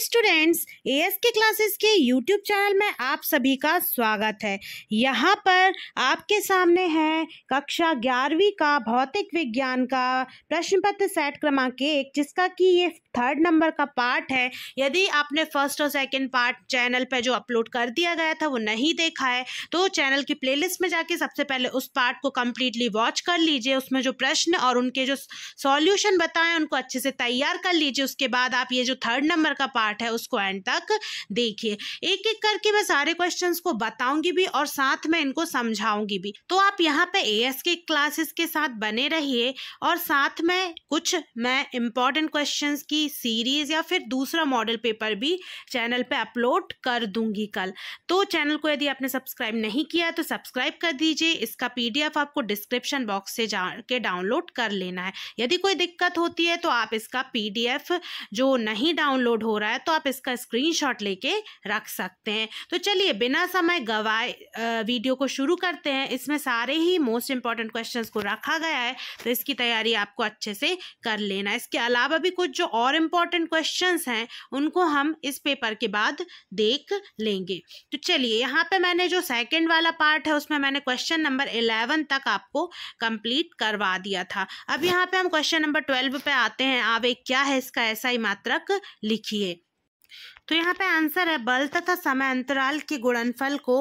students AS के classes के YouTube channel में आप सभी का स्वागत है यहाँ पर आपके सामने है कक्षा ग्यारहवीं का भौतिक विज्ञान का प्रश्न पत्र सेट क्रमांक एक जिसका कि ये थर्ड नंबर का पार्ट है यदि आपने फर्स्ट और सेकंड पार्ट चैनल पर जो अपलोड कर दिया गया था वो नहीं देखा है तो चैनल की प्ले में जाके सबसे पहले उस पार्ट को कम्प्लीटली वॉच कर लीजिए उसमें जो प्रश्न और उनके जो सॉल्यूशन बताएं उनको अच्छे से तैयार कर लीजिए उसके बाद आप ये जो थर्ड नंबर का पार्ट पार्ट है उसको एंड तक देखिए एक एक करके मैं सारे क्वेश्चन को बताऊंगी भी और साथ में इनको समझाऊंगी भी तो आप यहाँ पे ए के क्लासेस के साथ बने रहिए और साथ में कुछ मैं इम्पॉर्टेंट क्वेश्चन की सीरीज या फिर दूसरा मॉडल पेपर भी चैनल पे अपलोड कर दूंगी कल तो चैनल को यदि आपने सब्सक्राइब नहीं किया तो सब्सक्राइब कर दीजिए इसका पीडीएफ आपको डिस्क्रिप्शन बॉक्स से जाके डाउनलोड कर लेना है यदि कोई दिक्कत होती है तो आप इसका पीडीएफ जो नहीं डाउनलोड हो रहा है है तो आप इसका स्क्रीनशॉट लेके रख सकते हैं तो चलिए बिना समय गवाए वीडियो को शुरू करते हैं इसमें सारे ही मोस्ट इंपॉर्टेंट क्वेश्चंस को रखा गया है तो इसकी तैयारी आपको अच्छे से कर लेना इसके अलावा भी कुछ जो और इम्पॉर्टेंट क्वेश्चन हैं उनको हम इस पेपर के बाद देख लेंगे तो चलिए यहाँ पे मैंने जो सेकेंड वाला पार्ट है उसमें मैंने क्वेश्चन नंबर इलेवन तक आपको कंप्लीट करवा दिया था अब यहाँ पे हम क्वेश्चन नंबर ट्वेल्व पे आते हैं आवे क्या है इसका ऐसा ही मात्रक लिखिए तो यहाँ पे आंसर है बल तथा समय अंतराल के गुणनफल को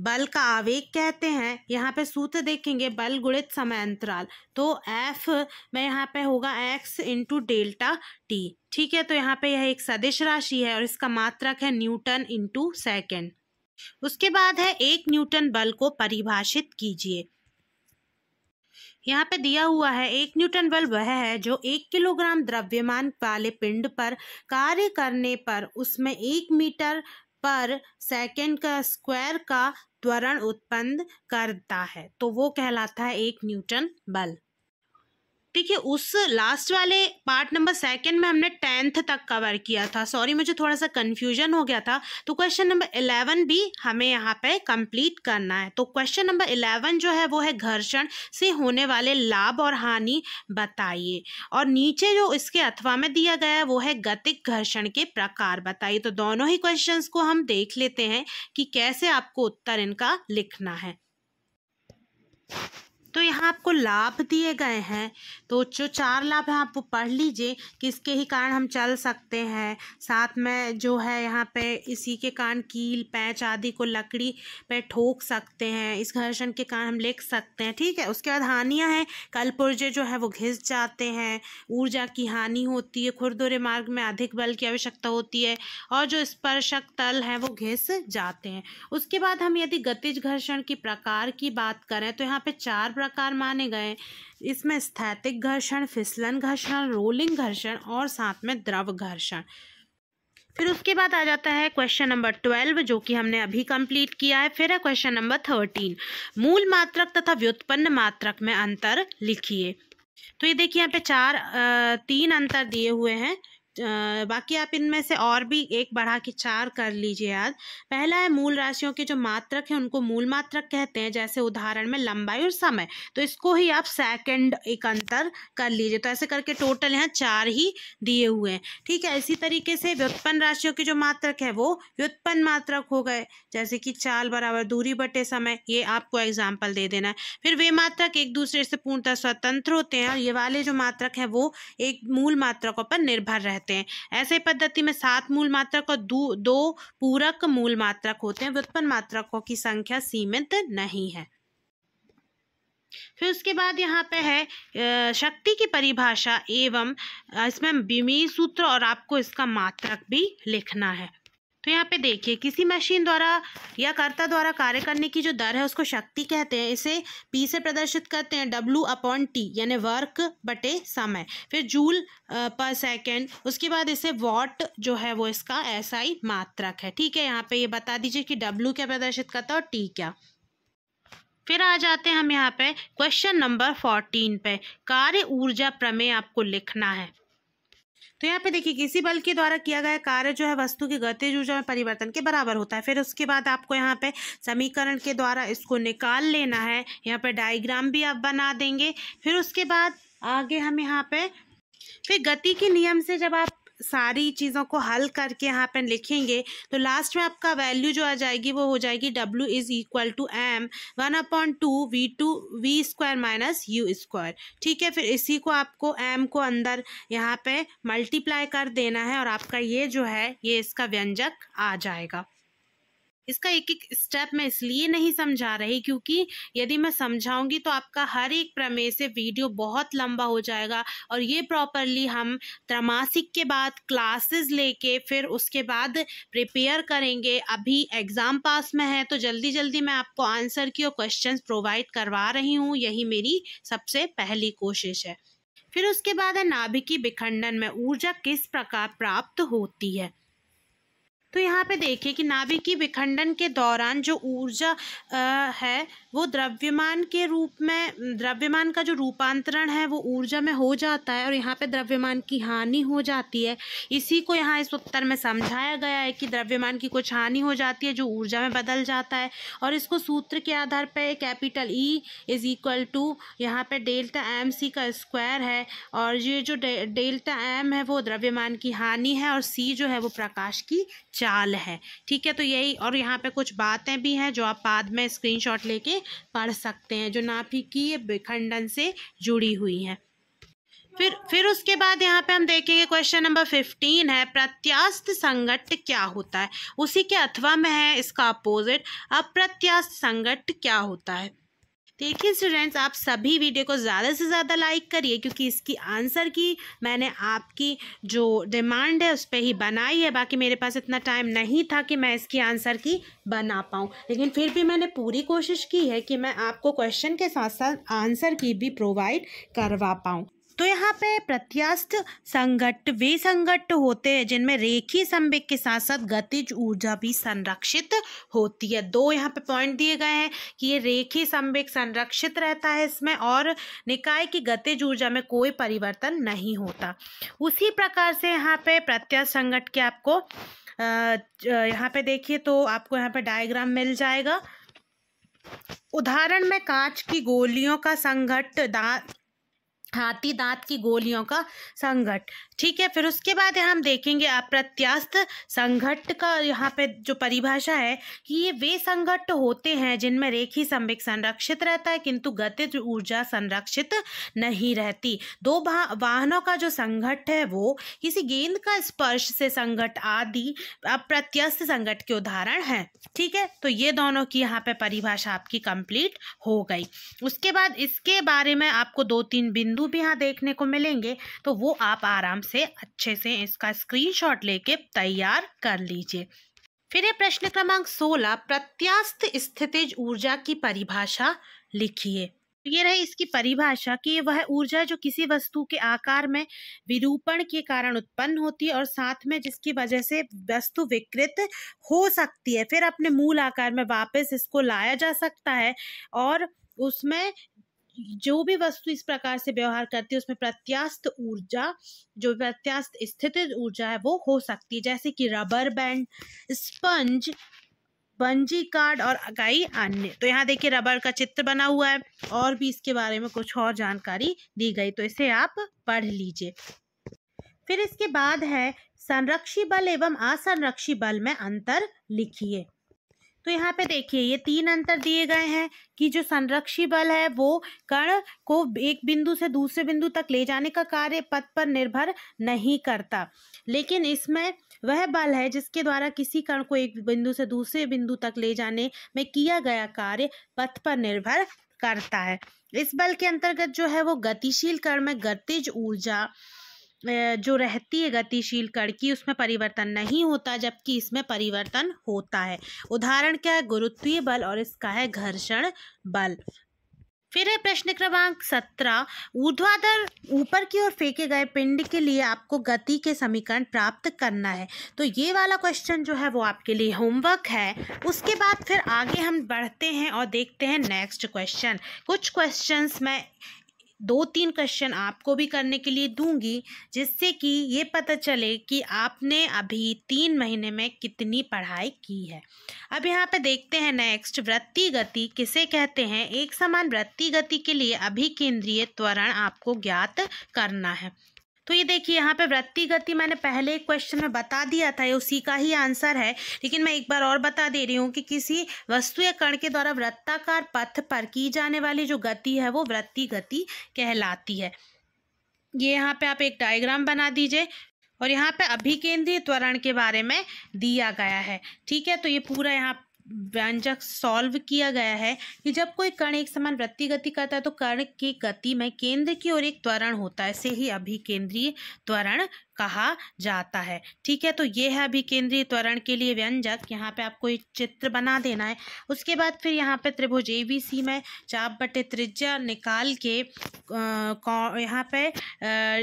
बल का आवेग कहते हैं यहाँ पे सूत्र देखेंगे बल गुणित समय अंतराल तो एफ में यहाँ पे होगा एक्स इंटू डेल्टा टी ठीक है तो यहाँ पे यह एक सदिश राशि है और इसका मात्रक है न्यूटन इंटू सेकेंड उसके बाद है एक न्यूटन बल को परिभाषित कीजिए यहाँ पे दिया हुआ है एक न्यूटन बल वह है जो एक किलोग्राम द्रव्यमान वाले पिंड पर कार्य करने पर उसमें एक मीटर पर सेकेंड का स्क्वायर का त्वरण उत्पन्न करता है तो वो कहलाता है एक न्यूटन बल ठीक है उस लास्ट वाले पार्ट नंबर सेकंड में हमने टेंथ तक कवर किया था सॉरी मुझे थोड़ा सा कन्फ्यूजन हो गया था तो क्वेश्चन नंबर इलेवन भी हमें यहाँ पे कंप्लीट करना है तो क्वेश्चन नंबर इलेवन जो है वो है घर्षण से होने वाले लाभ और हानि बताइए और नीचे जो इसके अथवा में दिया गया है वो है गतिक घर्षण के प्रकार बताइए तो दोनों ही क्वेश्चन को हम देख लेते हैं कि कैसे आपको उत्तर इनका लिखना है तो यहाँ आपको लाभ दिए गए हैं तो जो चार लाभ हैं आप पढ़ लीजिए किसके ही कारण हम चल सकते हैं साथ में जो है यहाँ पे इसी के कारण कील पैच आदि को लकड़ी पे ठोक सकते हैं इस घर्षण के कारण हम लिख सकते हैं ठीक है उसके बाद हानियाँ हैं कलपुर्जे जो है वो घिस जाते हैं ऊर्जा की हानि होती है खुरदुरे मार्ग में अधिक बल की आवश्यकता होती है और जो स्पर्शक तल हैं वो घिस जाते हैं उसके बाद हम यदि गतिज घर्षण के प्रकार की बात करें तो यहाँ पे चार प्रकार माने गए इसमें स्थैतिक घर्षण फिसलन घर्षण रोलिंग घर्षण और साथ में द्रव घर्षण फिर उसके बाद आ जाता है क्वेश्चन नंबर ट्वेल्व जो कि हमने अभी कंप्लीट किया है फिर है क्वेश्चन नंबर थर्टीन मूल मात्रक तथा व्युत्पन्न मात्रक में अंतर लिखिए तो ये देखिए यहाँ पे चार तीन अंतर दिए हुए हैं बाकी आप इनमें से और भी एक बढ़ा के चार कर लीजिए आज पहला है मूल राशियों के जो मात्रक हैं उनको मूल मात्रक कहते हैं जैसे उदाहरण में लंबाई और समय तो इसको ही आप सेकंड एक अंतर कर लीजिए तो ऐसे करके टोटल यहाँ चार ही दिए हुए हैं ठीक है इसी तरीके से व्युत्पन्न राशियों के जो मात्रक है वो व्युत्पन्न मात्रक हो गए जैसे कि चाल बराबर दूरी बटे समय ये आपको एग्जाम्पल दे देना है फिर वे मात्रक एक दूसरे से पूर्णतः स्वतंत्र होते हैं और ये वाले जो मात्रक है वो एक मूल मात्रकों पर निर्भर रहते कहते हैं ऐसे पद्धति में सात मूल मात्रक और दो दो पूरक मूल मात्रक होते हैं व्युत्पन्न मात्रकों की संख्या सीमित नहीं है फिर उसके बाद यहाँ पे है शक्ति की परिभाषा एवं इसमें बीमी सूत्र और आपको इसका मात्रक भी लिखना है तो यहाँ पे देखिए किसी मशीन द्वारा या कर्ता द्वारा कार्य करने की जो दर है उसको शक्ति कहते हैं इसे पी से प्रदर्शित करते हैं डब्लू अपॉन टी यानी वर्क बटे समय फिर जूल पर सेकेंड उसके बाद इसे वॉट जो है वो इसका ऐसा ही मात्रक है ठीक है यहाँ पे ये बता दीजिए कि डब्लू क्या प्रदर्शित करता है और टी क्या फिर आ जाते हैं हम यहाँ पे क्वेश्चन नंबर फोर्टीन पे कार्य ऊर्जा प्रमेय आपको लिखना है तो यहाँ पे देखिए किसी बल के द्वारा किया गया कार्य जो है वस्तु की गतिज ऊर्जा में परिवर्तन के बराबर होता है फिर उसके बाद आपको यहाँ पे समीकरण के द्वारा इसको निकाल लेना है यहाँ पे डायग्राम भी आप बना देंगे फिर उसके बाद आगे हम यहाँ पे फिर गति के नियम से जब आप सारी चीज़ों को हल करके यहाँ पर लिखेंगे तो लास्ट में आपका वैल्यू जो आ जाएगी वो हो जाएगी W is equal to M one upon two V two V square minus U square ठीक है फिर इसी को आपको एम को अंदर यहाँ पे मल्टीप्लाई कर देना है और आपका ये जो है ये इसका व्यंजक आ जाएगा इसका एक एक स्टेप मैं इसलिए नहीं समझा रही क्योंकि यदि मैं समझाऊंगी तो आपका हर एक प्रमेय से वीडियो बहुत लंबा हो जाएगा और ये प्रॉपरली हम त्रमासिक के बाद क्लासेस लेके फिर उसके बाद प्रिपेयर करेंगे अभी एग्ज़ाम पास में है तो जल्दी जल्दी मैं आपको आंसर की और क्वेश्चंस प्रोवाइड करवा रही हूँ यही मेरी सबसे पहली कोशिश है फिर उसके बाद है नाभिकी विखंडन में ऊर्जा किस प्रकार प्राप्त होती है तो यहाँ पे देखिए कि नाभिक की विखंडन के दौरान जो ऊर्जा है वो द्रव्यमान के रूप में द्रव्यमान का जो रूपांतरण है वो ऊर्जा में हो जाता है और यहाँ पे द्रव्यमान की हानि हो जाती है इसी को यहाँ इस उत्तर में समझाया गया है कि द्रव्यमान की कुछ हानि हो जाती है जो ऊर्जा में बदल जाता है और इसको सूत्र के आधार पर capital E is equal to यहाँ पर डेल्टा एम सी का स्क्वायर है और ये जो डे, डेल्टा एम है वो द्रव्यमान की हानि है और सी जो है वो प्रकाश की चाल है ठीक है तो यही और यहाँ पे कुछ बातें भी हैं जो आप बाद में स्क्रीनशॉट लेके पढ़ सकते हैं जो नाभिकीय विखंडन से जुड़ी हुई हैं फिर फिर उसके बाद यहाँ पे हम देखेंगे क्वेश्चन नंबर फिफ्टीन है प्रत्यास्थ संगठ क्या होता है उसी के अथवा में है इसका अपोजिट अप्रत्यास्थ संगठ क्या होता है देखिए स्टूडेंट्स आप सभी वीडियो को ज़्यादा से ज़्यादा लाइक करिए क्योंकि इसकी आंसर की मैंने आपकी जो डिमांड है उस पर ही बनाई है बाकी मेरे पास इतना टाइम नहीं था कि मैं इसकी आंसर की बना पाऊँ लेकिन फिर भी मैंने पूरी कोशिश की है कि मैं आपको क्वेश्चन के साथ साथ आंसर की भी प्रोवाइड करवा पाऊँ तो यहाँ पे प्रत्यास्थ संघट वे संघट होते हैं जिनमें रेखी संवेग के साथ साथ गतिज ऊर्जा भी संरक्षित होती है दो यहाँ पे पॉइंट दिए गए हैं कि ये रेखी संवेग संरक्षित रहता है इसमें और निकाय की गतिज ऊर्जा में कोई परिवर्तन नहीं होता उसी प्रकार से यहाँ पे प्रत्यास्थ संघट के आपको यहाँ पे देखिए तो आपको यहाँ पे डायग्राम मिल जाएगा उदाहरण में कांच की गोलियों का संघट दांत हाथी दांत की गोलियों का संकट ठीक है फिर उसके बाद हम देखेंगे अप्रत्यास्थ संघट का यहाँ पे जो परिभाषा है कि ये वे संघट होते हैं जिनमें रेखी संवेक संरक्षित रहता है किंतु गतिज ऊर्जा संरक्षित नहीं रहती दो वाहनों का जो संघट है वो किसी गेंद का स्पर्श से संघट आदि अप्रत्यस्थ संघट के उदाहरण है ठीक है तो ये दोनों की यहाँ पे परिभाषा आपकी कंप्लीट हो गई उसके बाद इसके बारे में आपको दो तीन बिंदु भी यहाँ देखने को मिलेंगे तो वो आप आराम से अच्छे से इसका स्क्रीनशॉट लेके तैयार कर लीजिए फिर है प्रश्न क्रमांक 16 प्रत्यास्थ स्थितिज ऊर्जा की परिभाषा लिखिए तो ये रही इसकी परिभाषा कि वह ऊर्जा जो किसी वस्तु के आकार में विरूपण के कारण उत्पन्न होती है और साथ में जिसकी वजह से वस्तु विकृत हो सकती है फिर अपने मूल आकार में वापस इसको लाया जा सकता है और उसमें जो भी वस्तु इस प्रकार से व्यवहार करती है उसमें प्रत्यास्थ ऊर्जा जो प्रत्यास्थ स्थित ऊर्जा है वो हो सकती है जैसे कि rubber band sponge bungee cord और कई अन्य तो यहाँ देखिए रबर का चित्र बना हुआ है और भी इसके बारे में कुछ और जानकारी दी गई तो इसे आप पढ़ लीजिए फिर इसके बाद है संरक्षी बल एवं असंरक्षी बल में अंतर लिखिए तो यहाँ पे देखिए ये तीन अंतर दिए गए हैं कि जो संरक्षी बल है वो कण को एक बिंदु से दूसरे बिंदु तक ले जाने का कार्य पथ पर निर्भर नहीं करता लेकिन इसमें वह बल है जिसके द्वारा किसी कण को एक बिंदु से दूसरे बिंदु तक ले जाने में किया गया कार्य पथ पर निर्भर करता है इस बल के अंतर्गत जो है वो गतिशील कण में गतिज ऊर्जा जो रहती है गतिशील कण की उसमें परिवर्तन नहीं होता जबकि इसमें परिवर्तन होता है उदाहरण क्या है गुरुत्वीय बल और इसका है घर्षण बल फिर है प्रश्न क्रमांक सत्रह ऊर्ध्वाधर ऊपर की ओर फेंके गए पिंड के लिए आपको गति के समीकरण प्राप्त करना है तो ये वाला क्वेश्चन जो है वो आपके लिए होमवर्क है उसके बाद फिर आगे हम बढ़ते हैं और देखते हैं नेक्स्ट क्वेश्चन कुछ क्वेश्चंस मैं दो तीन क्वेश्चन आपको भी करने के लिए दूंगी जिससे कि ये पता चले कि आपने अभी तीन महीने में कितनी पढ़ाई की है अब यहाँ पे देखते हैं नेक्स्ट वृत्ति गति किसे कहते हैं एक समान वृत्ति गति के लिए अभिकेंद्रीय त्वरण आपको ज्ञात करना है तो ये देखिए यहाँ पे वृत्ति गति मैंने पहले एक क्वेश्चन में बता दिया था ये उसी का ही आंसर है लेकिन मैं एक बार और बता दे रही हूँ कि किसी वस्तु या कण के द्वारा वृत्ताकार पथ पर की जाने वाली जो गति है वो वृत्ति गति कहलाती है ये यहाँ पे आप एक डायग्राम बना दीजिए और यहाँ पे अभिकेंद्रीय त्वरण के बारे में दिया गया है ठीक है तो ये पूरा यहाँ व्यंजक सॉल्व किया गया है कि जब कोई कण एक समान वृत्ति गति करता है तो कण की गति में केंद्र की ओर एक त्वरण होता है ऐसे ही अभिकेंद्रीय त्वरण कहा जाता है ठीक है तो ये है अभी केंद्रीय त्वरण के लिए व्यंजक यहाँ पे आपको एक चित्र बना देना है उसके बाद फिर यहाँ पे त्रिभुज ए बी सी में चाप बटे त्रिज्या निकाल के यहाँ पे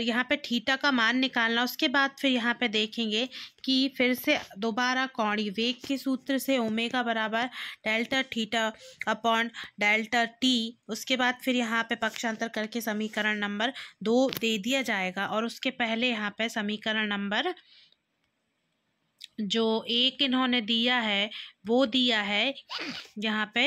यहाँ पे ठीटा का मान निकालना उसके बाद फिर यहाँ पे देखेंगे कि फिर से दोबारा कौड़ी वेग के सूत्र से ओमेगा बराबर delta theta upon delta T उसके बाद फिर यहाँ पे पक्षांतर करके समीकरण नंबर दो दे दिया जाएगा और उसके पहले यहाँ पे समीकरण नंबर जो एक इन्होंने दिया है वो दिया है यहाँ पे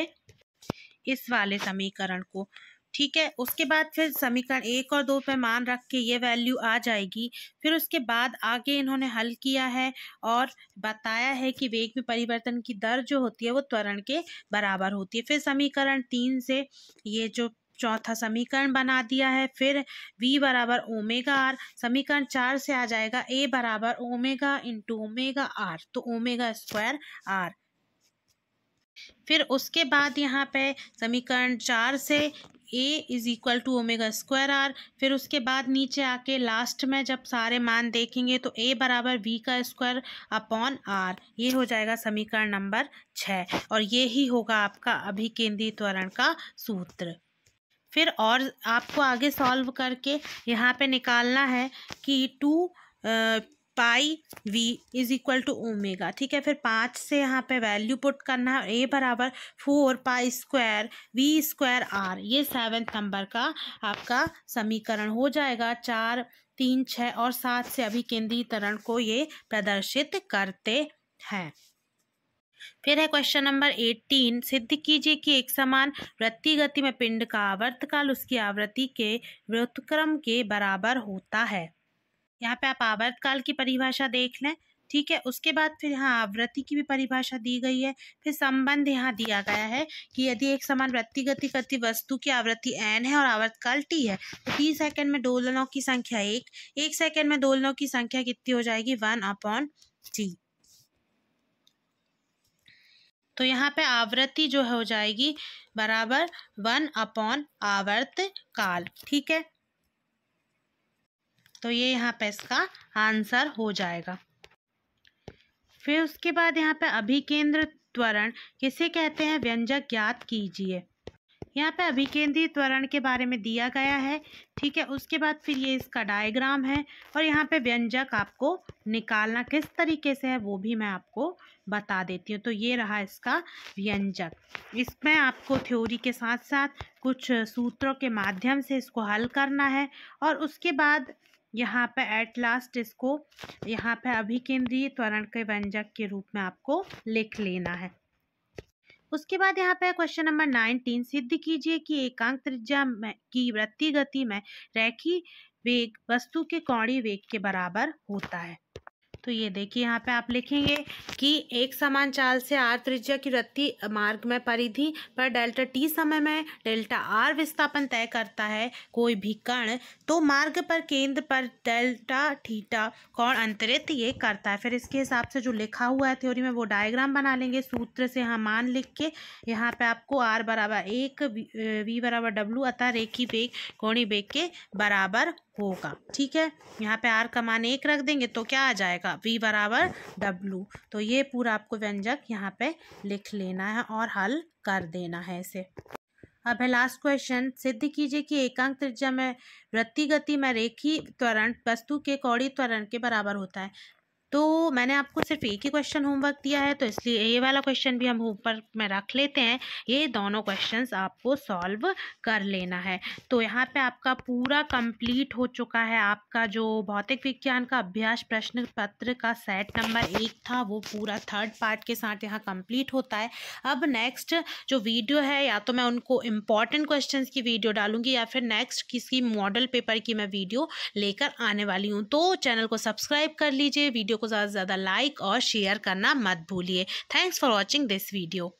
इस वाले समीकरण को ठीक है उसके बाद फिर समीकरण एक और दो पे मान रख के ये वैल्यू आ जाएगी फिर उसके बाद आगे इन्होंने हल किया है और बताया है कि वेग में परिवर्तन की दर जो होती है वो त्वरण के बराबर होती है फिर समीकरण तीन से ये जो चौथा समीकरण बना दिया है फिर v बराबर ओमेगा आर समीकरण चार से आ जाएगा a बराबर ओमेगा इंटू ओमेगा आर तो ओमेगा स्क्वायर आर फिर उसके बाद यहाँ पे समीकरण चार से a is equal to omega square R फिर उसके बाद नीचे आके लास्ट में जब सारे मान देखेंगे तो ए बराबर वी का स्क्वायर अपॉन आर ये हो जाएगा समीकरण नंबर छः और ये ही होगा आपका अभिकेंद्रीय त्वरण का सूत्र फिर और आपको आगे सॉल्व करके यहाँ पे निकालना है कि two pi V is equal to omega ठीक है फिर पाँच से यहाँ पे वैल्यू पुट करना है ए बराबर four pi square V square R ये सेवन नंबर का आपका समीकरण हो जाएगा चार तीन छः और सात से अभी अभिकेंद्रीकरण को ये प्रदर्शित करते हैं फिर है क्वेश्चन नंबर एटीन सिद्ध कीजिए कि एक समान वृत्ति गति में पिंड का आवर्तकाल उसकी आवृत्ति के व्युतक्रम के बराबर होता है यहाँ पे आप आवर्तकाल की परिभाषा देख लें ठीक है उसके बाद फिर यहाँ आवृत्ति की भी परिभाषा दी गई है फिर संबंध यहाँ दिया गया है कि यदि एक समान वृत्ति गति करती वस्तु की आवृत्ति एन है और आवर्तकाल टी है तो टी सेकंड में डोलनों की संख्या एक एक सेकंड में डोलनों की संख्या कितनी हो जाएगी वन अपॉन टी तो यहाँ पे आवृत्ति जो हो जाएगी बराबर वन अपॉन आवर्त काल ठीक है तो ये यहाँ पे इसका आंसर हो जाएगा फिर उसके बाद यहाँ पे अभिकेंद्र त्वरण किसे कहते हैं व्यंजक ज्ञात कीजिए यहाँ पे अभिकेंद्रीय त्वरण के बारे में दिया गया है ठीक है उसके बाद फिर ये इसका डायग्राम है और यहाँ पे व्यंजक आपको निकालना किस तरीके से है वो भी मैं आपको बता देती हूँ तो ये रहा इसका व्यंजक इसमें आपको थ्योरी के साथ साथ कुछ सूत्रों के माध्यम से इसको हल करना है और उसके बाद यहाँ पे एट लास्ट इसको यहाँ पे अभिकेंद्रीय त्वरण के व्यंजक के रूप में आपको लिख लेना है उसके बाद यहाँ पे क्वेश्चन नंबर नाइनटीन सिद्ध कीजिए कि एकांक त्रिज्या की वृत्ति गति में रेखी वेग वस्तु के कौड़ी वेग के बराबर होता है तो ये देखिए यहाँ पे आप लिखेंगे कि एक समान चाल से आर त्रिज्या की वृत्ति मार्ग में परिधि पर डेल्टा टी समय में डेल्टा आर विस्थापन तय करता है कोई भी कण तो मार्ग पर केंद्र पर डेल्टा थीटा कोण अंतरित ये करता है फिर इसके हिसाब से जो लिखा हुआ है थ्योरी में वो डायग्राम बना लेंगे सूत्र से हम मान लिख के यहाँ पे आपको आर बराबर एक वी बराबर डब्लू अतः रेखी बेग कोणी बेग के बराबर होगा ठीक है यहाँ पे आर का मान एक रख देंगे तो क्या आ जाएगा वी बराबर डब्लू तो ये पूरा आपको व्यंजक यहाँ पे लिख लेना है और हल कर देना है इसे अब है लास्ट क्वेश्चन सिद्ध कीजिए कि एकांक त्रिज्या में वृत्ति गति में रेखी त्वरण वस्तु के कौड़ी त्वरण के बराबर होता है तो मैंने आपको सिर्फ एक ही क्वेश्चन होमवर्क दिया है तो इसलिए ये वाला क्वेश्चन भी हम ऊपर में रख लेते हैं ये दोनों क्वेश्चंस आपको सॉल्व कर लेना है तो यहाँ पे आपका पूरा कंप्लीट हो चुका है आपका जो भौतिक विज्ञान का अभ्यास प्रश्न पत्र का सेट नंबर एक था वो पूरा थर्ड पार्ट के साथ यहाँ कम्प्लीट होता है अब नेक्स्ट जो वीडियो है या तो मैं उनको इम्पॉर्टेंट क्वेश्चन की वीडियो डालूंगी या फिर नेक्स्ट किसी मॉडल पेपर की मैं वीडियो लेकर आने वाली हूँ तो चैनल को सब्सक्राइब कर लीजिए वीडियो को ज़्यादा से ज़्यादा लाइक और शेयर करना मत भूलिए thanks for watching this video